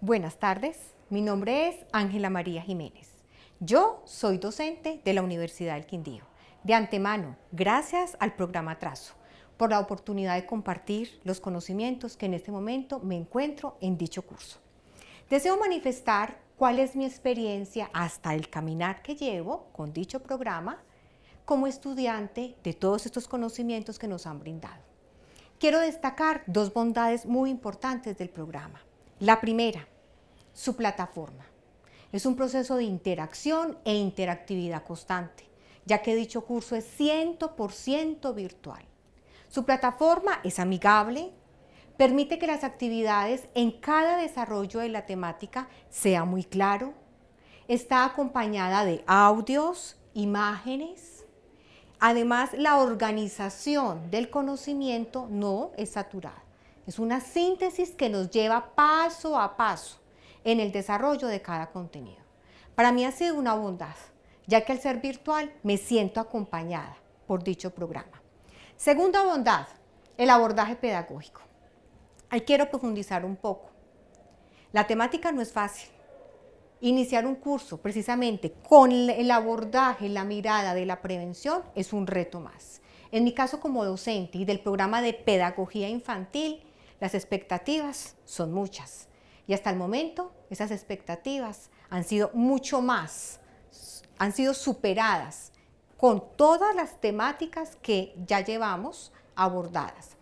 Buenas tardes, mi nombre es Ángela María Jiménez. Yo soy docente de la Universidad del Quindío. De antemano, gracias al programa Trazo por la oportunidad de compartir los conocimientos que en este momento me encuentro en dicho curso. Deseo manifestar cuál es mi experiencia hasta el caminar que llevo con dicho programa como estudiante de todos estos conocimientos que nos han brindado. Quiero destacar dos bondades muy importantes del programa. La primera, su plataforma. Es un proceso de interacción e interactividad constante, ya que dicho curso es 100% virtual. Su plataforma es amigable, permite que las actividades en cada desarrollo de la temática sea muy claro, está acompañada de audios, imágenes. Además, la organización del conocimiento no es saturada. Es una síntesis que nos lleva paso a paso en el desarrollo de cada contenido. Para mí ha sido una bondad, ya que al ser virtual me siento acompañada por dicho programa. Segunda bondad, el abordaje pedagógico. Ahí quiero profundizar un poco. La temática no es fácil. Iniciar un curso precisamente con el abordaje, la mirada de la prevención es un reto más. En mi caso como docente y del programa de pedagogía infantil, las expectativas son muchas y hasta el momento esas expectativas han sido mucho más, han sido superadas con todas las temáticas que ya llevamos abordadas.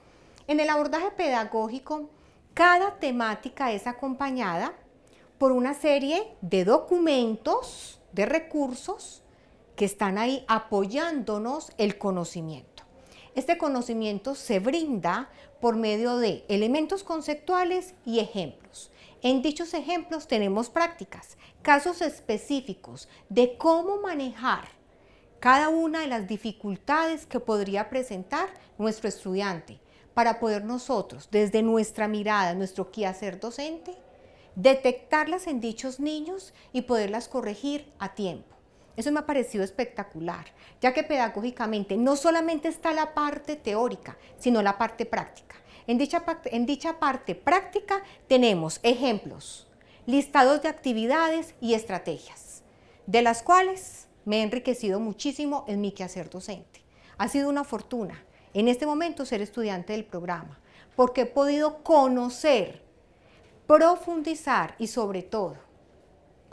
En el abordaje pedagógico, cada temática es acompañada por una serie de documentos, de recursos que están ahí apoyándonos el conocimiento. Este conocimiento se brinda por medio de elementos conceptuales y ejemplos. En dichos ejemplos tenemos prácticas, casos específicos de cómo manejar cada una de las dificultades que podría presentar nuestro estudiante para poder nosotros, desde nuestra mirada, nuestro quehacer docente, detectarlas en dichos niños y poderlas corregir a tiempo. Eso me ha parecido espectacular, ya que pedagógicamente no solamente está la parte teórica, sino la parte práctica. En dicha, parte práctica tenemos ejemplos, listados de actividades y estrategias, de las cuales me he enriquecido muchísimo en mi quehacer docente. Ha sido una fortuna en este momento ser estudiante del programa, porque he podido conocer, profundizar y sobre todo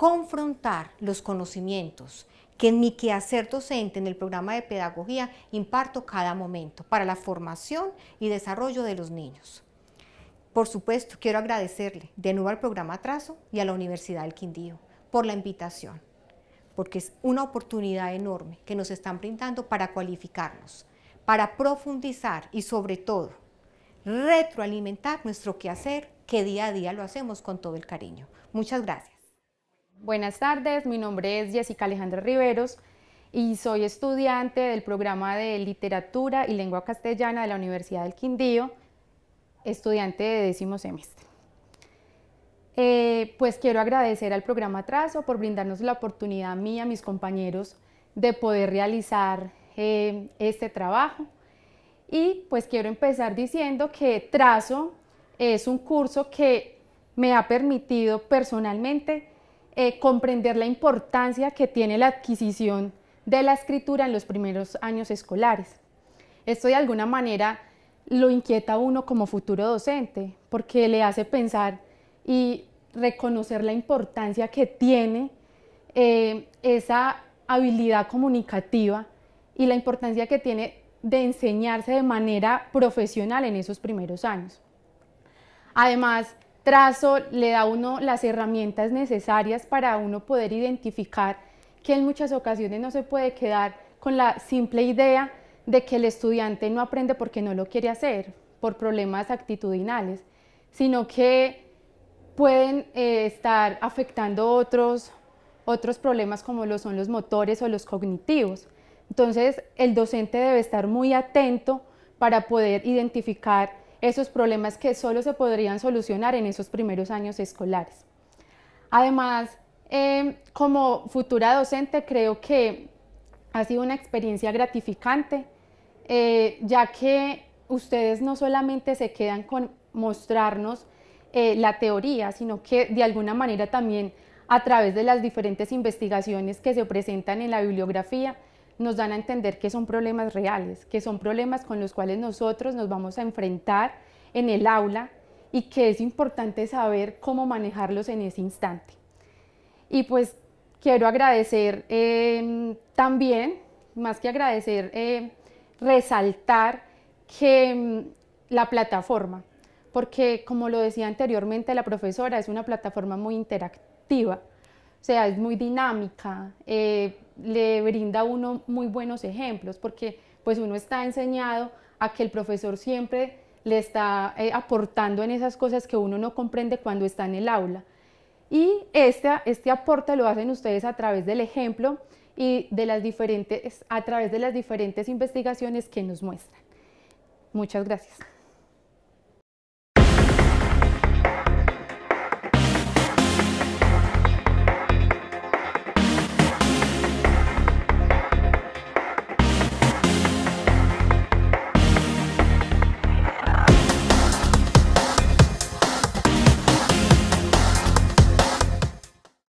confrontar los conocimientos que en mi quehacer docente en el programa de pedagogía imparto cada momento para la formación y desarrollo de los niños. Por supuesto, quiero agradecerle de nuevo al programa Trazo y a la Universidad del Quindío por la invitación, porque es una oportunidad enorme que nos están brindando para cualificarnos, para profundizar y sobre todo retroalimentar nuestro quehacer que día a día lo hacemos con todo el cariño. Muchas gracias. Buenas tardes, mi nombre es Jessica Alejandra Riveros y soy estudiante del programa de Literatura y Lengua Castellana de la Universidad del Quindío, estudiante de décimo semestre. Eh, pues quiero agradecer al programa Trazo por brindarnos la oportunidad a mí y a mis compañeros de poder realizar eh, este trabajo. Y pues quiero empezar diciendo que Trazo es un curso que me ha permitido personalmente eh, comprender la importancia que tiene la adquisición de la escritura en los primeros años escolares. Esto de alguna manera lo inquieta a uno como futuro docente, porque le hace pensar y reconocer la importancia que tiene eh, esa habilidad comunicativa y la importancia que tiene de enseñarse de manera profesional en esos primeros años. Además, trazo, le da a uno las herramientas necesarias para uno poder identificar que en muchas ocasiones no se puede quedar con la simple idea de que el estudiante no aprende porque no lo quiere hacer, por problemas actitudinales, sino que pueden eh, estar afectando otros, otros problemas como lo son los motores o los cognitivos. Entonces, el docente debe estar muy atento para poder identificar esos problemas que solo se podrían solucionar en esos primeros años escolares. Además, em, como futura docente creo que ha sido una experiencia gratificante, eh, ya que ustedes no solamente se quedan con mostrarnos eh, la teoría, sino que de alguna manera también a través de las diferentes investigaciones que se presentan en la bibliografía, nos dan a entender que son problemas reales, que son problemas con los cuales nosotros nos vamos a enfrentar en el aula y que es importante saber cómo manejarlos en ese instante. Y pues quiero agradecer em, también, más que agradecer, eh, resaltar que em, la plataforma, porque como lo decía anteriormente la profesora, es una plataforma muy interactiva o sea, es muy dinámica, eh, le brinda a uno muy buenos ejemplos, porque pues uno está enseñado a que el profesor siempre le está eh, aportando en esas cosas que uno no comprende cuando está en el aula. Y este, este aporte lo hacen ustedes a través del ejemplo y de las diferentes, a través de las diferentes investigaciones que nos muestran. Muchas gracias.